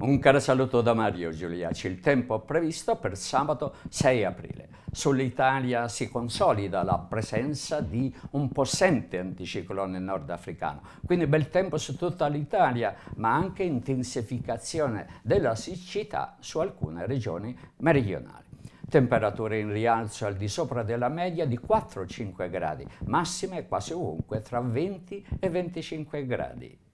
Un caro saluto da Mario Giuliaci. Il tempo previsto per sabato 6 aprile. Sull'Italia si consolida la presenza di un possente anticiclone nordafricano, quindi bel tempo su tutta l'Italia, ma anche intensificazione della siccità su alcune regioni meridionali. Temperature in rialzo al di sopra della media di 4-5 gradi, massime quasi ovunque tra 20 e 25 gradi.